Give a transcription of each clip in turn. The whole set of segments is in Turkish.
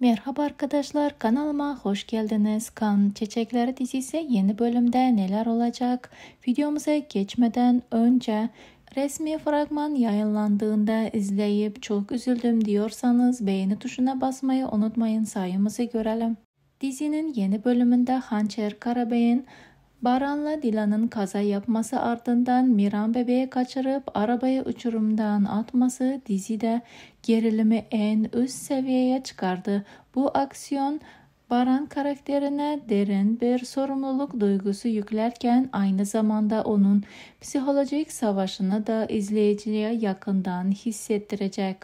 Merhaba arkadaşlar kanalıma hoş geldiniz. Kan Çiçekleri dizisi yeni bölümde neler olacak? Videomuza geçmeden önce resmi fragman yayınlandığında izleyip çok üzüldüm diyorsanız beğeni tuşuna basmayı unutmayın sayımızı görelim. Dizinin yeni bölümünde Hançer Karabey'in Baran'la Dilan'ın kaza yapması ardından Miran bebeğe kaçırıp arabayı uçurumdan atması dizide gerilimi en üst seviyeye çıkardı. Bu aksiyon Baran karakterine derin bir sorumluluk duygusu yüklerken aynı zamanda onun psikolojik savaşını da izleyiciye yakından hissettirecek.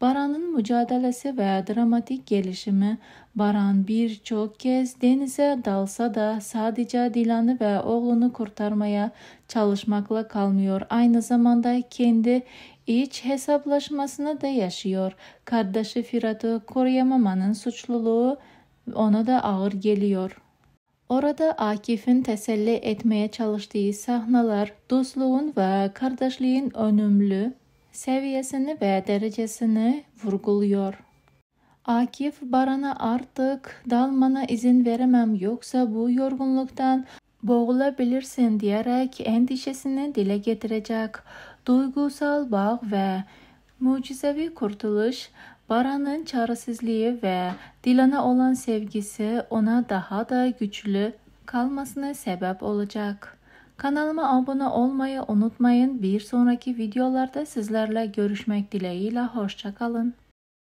Baranın mücadelesi ve dramatik gelişimi Baran birçok kez denize dalsa da sadece Dilan'ı ve oğlunu kurtarmaya çalışmakla kalmıyor. Aynı zamanda kendi iç hesaplaşmasını da yaşıyor. Kardeşi Firat'ı koruyamamanın suçluluğu ona da ağır geliyor. Orada Akif'in teselli etmeye çalıştığı sahneler dostluğun ve kardeşliğin önümlü seviyesini ve derecesini vurguluyor. Akif Baran'a artık dalmana izin veremem yoksa bu yorgunluktan boğulabilirsin diyerek endişesini dile getirecek. Duygusal bağ ve mucizevi kurtuluş Baran'ın çaresizliği ve Dilan'a olan sevgisi ona daha da güçlü kalmasına sebep olacak. Kanalıma abone olmayı unutmayın. Bir sonraki videolarda sizlerle görüşmek dileğiyle. Hoşçakalın.